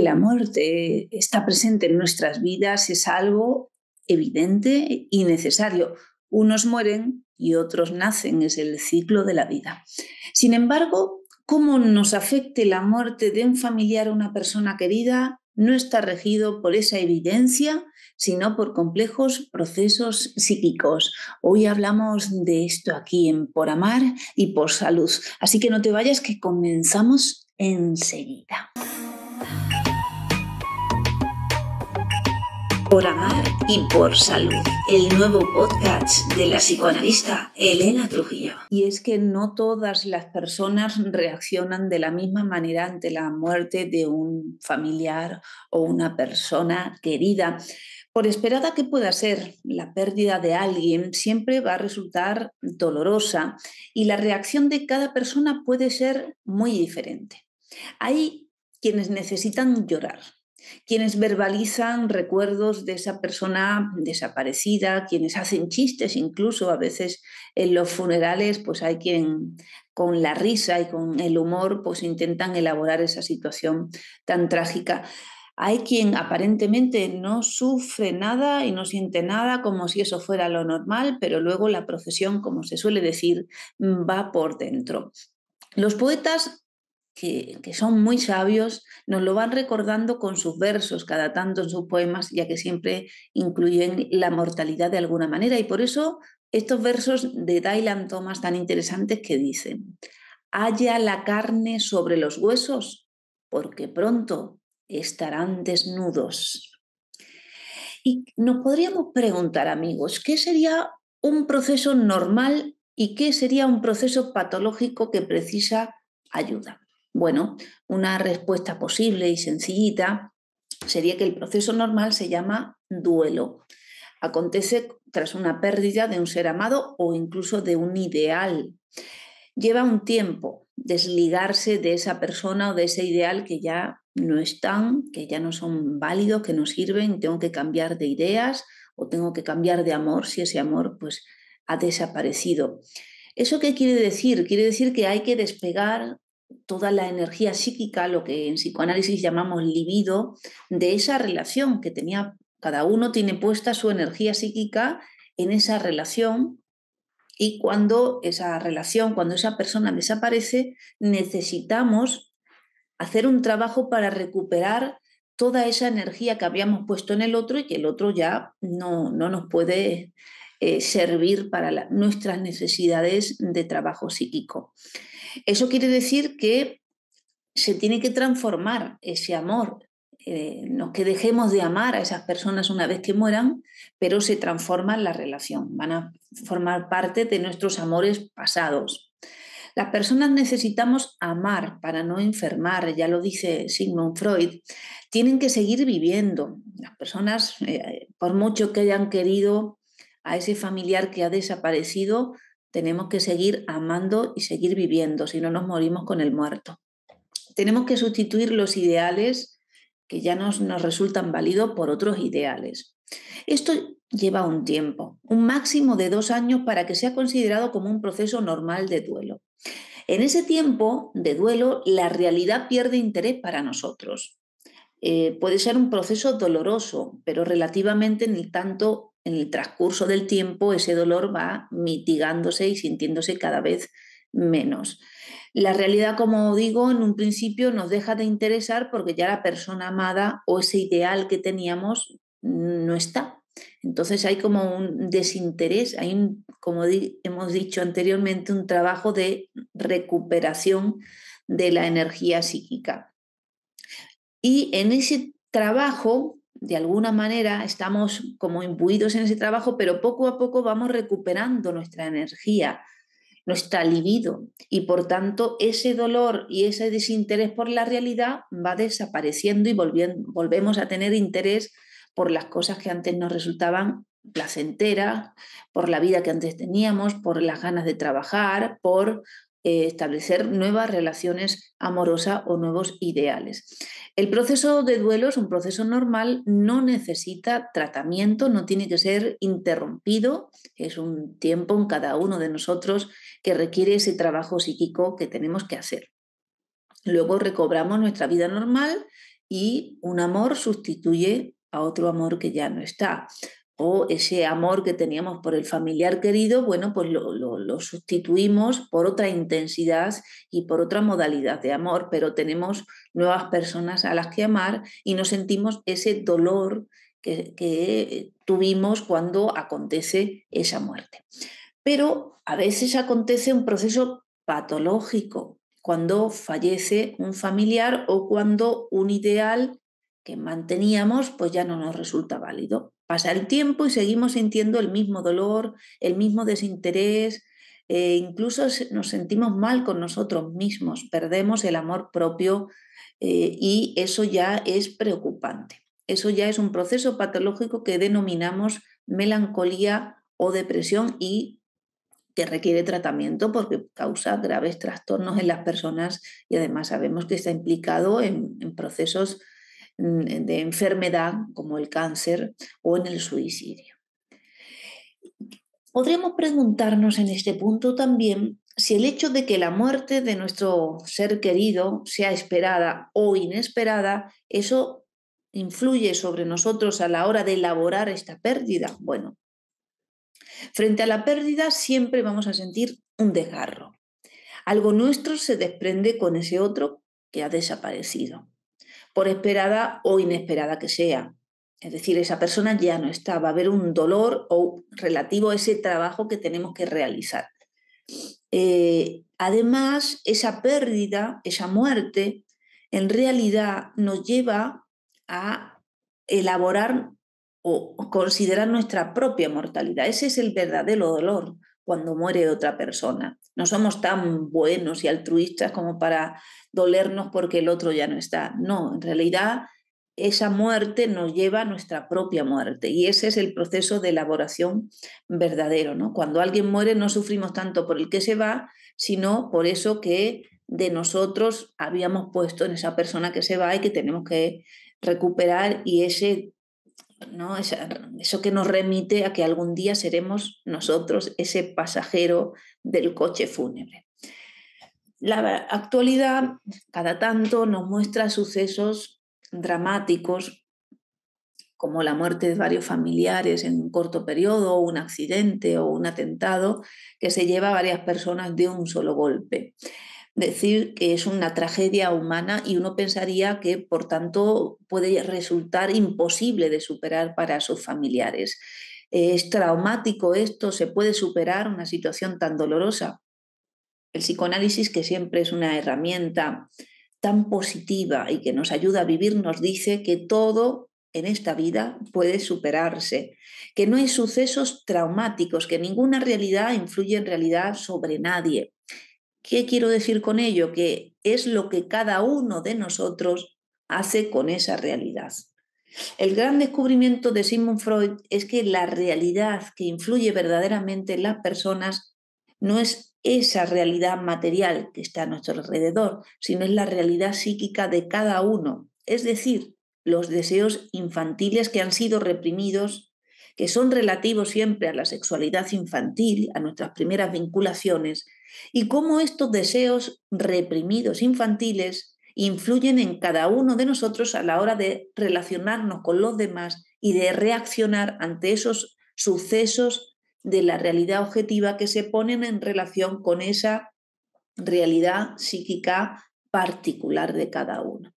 La muerte está presente en nuestras vidas es algo evidente y necesario. Unos mueren y otros nacen, es el ciclo de la vida. Sin embargo, cómo nos afecte la muerte de un familiar o una persona querida no está regido por esa evidencia, sino por complejos procesos psíquicos. Hoy hablamos de esto aquí en Por Amar y Por Salud, así que no te vayas que comenzamos enseguida. Por Amar y por Salud, el nuevo podcast de la psicoanalista Elena Trujillo. Y es que no todas las personas reaccionan de la misma manera ante la muerte de un familiar o una persona querida. Por esperada que pueda ser, la pérdida de alguien siempre va a resultar dolorosa y la reacción de cada persona puede ser muy diferente. Hay quienes necesitan llorar, quienes verbalizan recuerdos de esa persona desaparecida, quienes hacen chistes incluso a veces en los funerales, pues hay quien con la risa y con el humor pues intentan elaborar esa situación tan trágica. Hay quien aparentemente no sufre nada y no siente nada como si eso fuera lo normal, pero luego la procesión como se suele decir, va por dentro. Los poetas que, son muy sabios, nos lo van recordando con sus versos, cada tanto en sus poemas, ya que siempre incluyen la mortalidad de alguna manera. Y por eso estos versos de Dylan Thomas tan interesantes que dicen, haya la carne sobre los huesos, porque pronto estarán desnudos. Y nos podríamos preguntar, amigos, ¿qué sería un proceso normal y qué sería un proceso patológico que precisa ayuda? Bueno, una respuesta posible y sencillita sería que el proceso normal se llama duelo. Acontece tras una pérdida de un ser amado o incluso de un ideal. Lleva un tiempo desligarse de esa persona o de ese ideal que ya no están, que ya no son válidos, que no sirven, tengo que cambiar de ideas o tengo que cambiar de amor si ese amor pues ha desaparecido. ¿Eso qué quiere decir? Quiere decir que hay que despegar toda la energía psíquica, lo que en psicoanálisis llamamos libido, de esa relación que tenía, cada uno tiene puesta su energía psíquica en esa relación y cuando esa relación, cuando esa persona desaparece, necesitamos hacer un trabajo para recuperar toda esa energía que habíamos puesto en el otro y que el otro ya no, no nos puede eh, servir para nuestras necesidades de trabajo psíquico. Eso quiere decir que se tiene que transformar ese amor, eh, no que dejemos de amar a esas personas una vez que mueran, pero se transforma en la relación, van a formar parte de nuestros amores pasados. Las personas necesitamos amar para no enfermar, ya lo dice Sigmund Freud. Tienen que seguir viviendo. Las personas, eh, por mucho que hayan querido a ese familiar que ha desaparecido, tenemos que seguir amando y seguir viviendo, si no nos morimos con el muerto. Tenemos que sustituir los ideales que ya nos, nos resultan válidos por otros ideales. Esto lleva un tiempo, un máximo de dos años para que sea considerado como un proceso normal de duelo. En ese tiempo de duelo, la realidad pierde interés para nosotros. Eh, puede ser un proceso doloroso, pero relativamente ni tanto en el transcurso del tiempo ese dolor va mitigándose y sintiéndose cada vez menos. La realidad, como digo, en un principio nos deja de interesar porque ya la persona amada o ese ideal que teníamos no está. Entonces hay como un desinterés, hay como hemos dicho anteriormente, un trabajo de recuperación de la energía psíquica. Y en ese trabajo de alguna manera estamos como imbuidos en ese trabajo, pero poco a poco vamos recuperando nuestra energía, nuestra libido, y por tanto ese dolor y ese desinterés por la realidad va desapareciendo y volvemos a tener interés por las cosas que antes nos resultaban placenteras, por la vida que antes teníamos, por las ganas de trabajar, por eh, establecer nuevas relaciones amorosas o nuevos ideales. El proceso de duelo es un proceso normal, no necesita tratamiento, no tiene que ser interrumpido, es un tiempo en cada uno de nosotros que requiere ese trabajo psíquico que tenemos que hacer. Luego recobramos nuestra vida normal y un amor sustituye a otro amor que ya no está o ese amor que teníamos por el familiar querido, bueno, pues lo, lo, sustituimos por otra intensidad y por otra modalidad de amor, pero tenemos nuevas personas a las que amar y no sentimos ese dolor que, que tuvimos cuando acontece esa muerte. Pero a veces acontece un proceso patológico, cuando fallece un familiar o cuando un ideal que manteníamos pues ya no nos resulta válido. Pasa el tiempo y seguimos sintiendo el mismo dolor, el mismo desinterés, eh, incluso nos sentimos mal con nosotros mismos, perdemos el amor propio eh, y eso ya es preocupante. Eso ya es un proceso patológico que denominamos melancolía o depresión y que requiere tratamiento porque causa graves trastornos en las personas y además sabemos que está implicado en procesos Mm, de enfermedad como el cáncer o en el suicidio. Podríamos preguntarnos en este punto también si el hecho de que la muerte de nuestro ser querido sea esperada o inesperada, eso influye sobre nosotros a la hora de elaborar esta pérdida. Bueno, frente a la pérdida siempre vamos a sentir un desgarro. Algo nuestro se desprende con ese otro que ha desaparecido por esperada o inesperada que sea. Es decir, esa persona ya no está, va a haber un dolor o relativo a ese trabajo que tenemos que realizar. Eh, además, esa pérdida, esa muerte, en realidad nos lleva a elaborar o considerar nuestra propia mortalidad. Ese es el verdadero dolor cuando muere otra persona. No somos tan buenos y altruistas como para dolernos porque el otro ya no está. No, en realidad esa muerte nos lleva a nuestra propia muerte y ese es el proceso de elaboración verdadero. ¿no? Cuando alguien muere no sufrimos tanto por el que se va, sino por eso que de nosotros habíamos puesto en esa persona que se va y que tenemos que recuperar y ese ¿no? eso que nos remite a que algún día seremos nosotros ese pasajero del coche fúnebre. La actualidad cada tanto nos muestra sucesos dramáticos como la muerte de varios familiares en un corto periodo, un accidente o un atentado que se lleva a varias personas de un solo golpe decir que es una tragedia humana y uno pensaría que, por tanto, puede resultar imposible de superar para sus familiares. ¿Es traumático esto? ¿Se puede superar una situación tan dolorosa? El psicoanálisis, que siempre es una herramienta tan positiva y que nos ayuda a vivir, nos dice que todo en esta vida puede superarse, que no hay sucesos traumáticos, que ninguna realidad influye en realidad sobre nadie, ¿Qué quiero decir con ello? Que es lo que cada uno de nosotros hace con esa realidad. El gran descubrimiento de Sigmund Freud es que la realidad que influye verdaderamente en las personas no es esa realidad material que está a nuestro alrededor, sino es la realidad psíquica de cada uno, es decir, los deseos infantiles que han sido reprimidos que son relativos siempre a la sexualidad infantil, a nuestras primeras vinculaciones, y cómo estos deseos reprimidos infantiles influyen en cada uno de nosotros a la hora de relacionarnos con los demás y de reaccionar ante esos sucesos de la realidad objetiva que se ponen en relación con esa realidad psíquica particular de cada uno.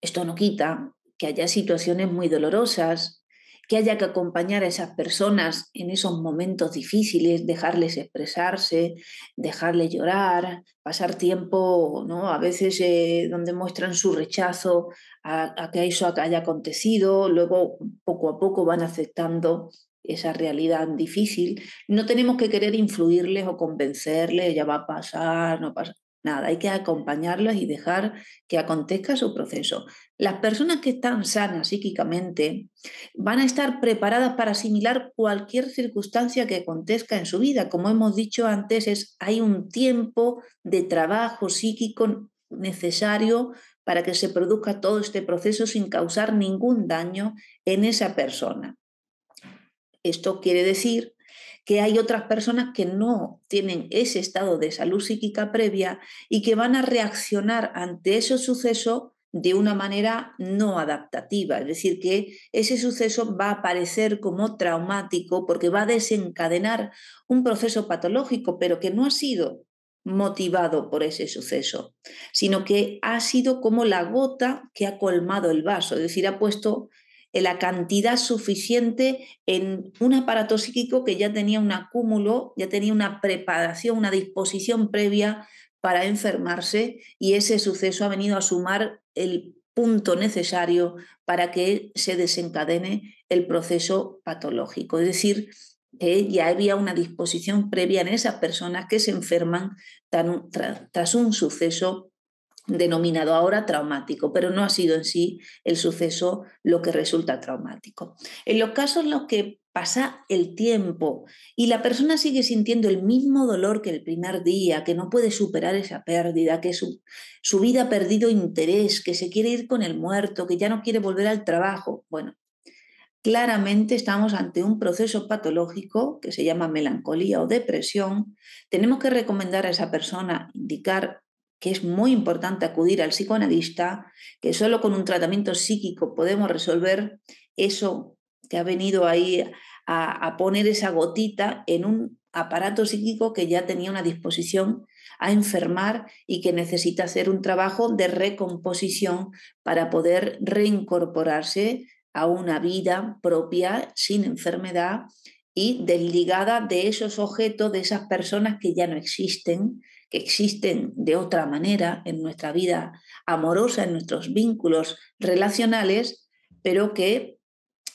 Esto no quita que haya situaciones muy dolorosas que haya que acompañar a esas personas en esos momentos difíciles, dejarles expresarse, dejarles llorar, pasar tiempo, ¿no? A veces eh, donde muestran su rechazo a, a que eso haya acontecido, luego poco a poco van aceptando esa realidad difícil. No tenemos que querer influirles o convencerles, ya va a pasar, no pasa. Nada, hay que acompañarlas y dejar que acontezca su proceso. Las personas que están sanas psíquicamente van a estar preparadas para asimilar cualquier circunstancia que acontezca en su vida. Como hemos dicho antes, es, hay un tiempo de trabajo psíquico necesario para que se produzca todo este proceso sin causar ningún daño en esa persona. Esto quiere decir que hay otras personas que no tienen ese estado de salud psíquica previa y que van a reaccionar ante ese suceso de una manera no adaptativa, es decir, que ese suceso va a aparecer como traumático porque va a desencadenar un proceso patológico, pero que no ha sido motivado por ese suceso, sino que ha sido como la gota que ha colmado el vaso, es decir, ha puesto la cantidad suficiente en un aparato psíquico que ya tenía un acúmulo, ya tenía una preparación, una disposición previa para enfermarse y ese suceso ha venido a sumar el punto necesario para que se desencadene el proceso patológico. Es decir, que ya había una disposición previa en esas personas que se enferman tras un suceso denominado ahora traumático, pero no ha sido en sí el suceso lo que resulta traumático. En los casos en los que pasa el tiempo y la persona sigue sintiendo el mismo dolor que el primer día, que no puede superar esa pérdida, que su, su vida ha perdido interés, que se quiere ir con el muerto, que ya no quiere volver al trabajo, bueno, Claramente estamos ante un proceso patológico que se llama melancolía o depresión. Tenemos que recomendar a esa persona indicar que es muy importante acudir al psicoanalista, que solo con un tratamiento psíquico podemos resolver eso que ha venido ahí a, poner esa gotita en un aparato psíquico que ya tenía una disposición a enfermar y que necesita hacer un trabajo de recomposición para poder reincorporarse a una vida propia sin enfermedad y desligada de esos objetos, de esas personas que ya no existen, que existen de otra manera en nuestra vida amorosa, en nuestros vínculos relacionales, pero que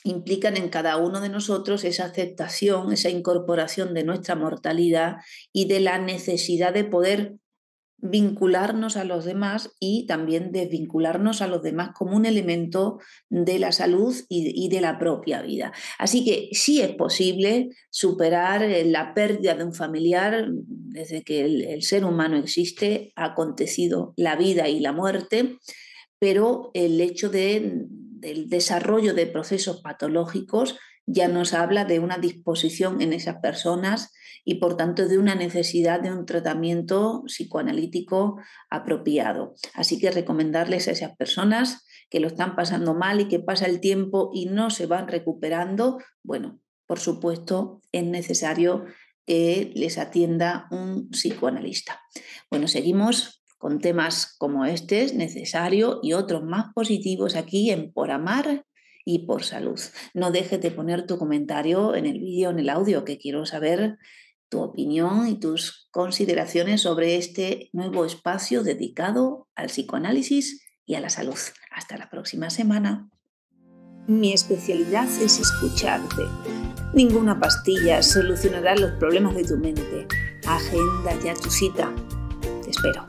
implican en cada uno de nosotros esa aceptación, esa incorporación de nuestra mortalidad y de la necesidad de poder vincularnos a los demás y también desvincularnos a los demás como un elemento de la salud y, de la propia vida. Así que sí es posible superar eh, la pérdida de un familiar desde que el, ser humano existe, ha acontecido la vida y la muerte, pero el hecho del desarrollo de procesos patológicos ya nos habla de una disposición en esas personas y por tanto de una necesidad de un tratamiento psicoanalítico apropiado. Así que recomendarles a esas personas que lo están pasando mal y que pasa el tiempo y no se van recuperando, bueno, por supuesto es necesario que les atienda un psicoanalista. Bueno, seguimos con temas como este, necesario, y otros más positivos aquí en Por Amar y Por Salud. No dejes de poner tu comentario en el vídeo, en el audio, que quiero saber tu opinión y tus consideraciones sobre este nuevo espacio dedicado al psicoanálisis y a la salud. Hasta la próxima semana. Mi especialidad es escucharte. Ninguna pastilla solucionará los problemas de tu mente. Agenda ya tu cita. Te espero.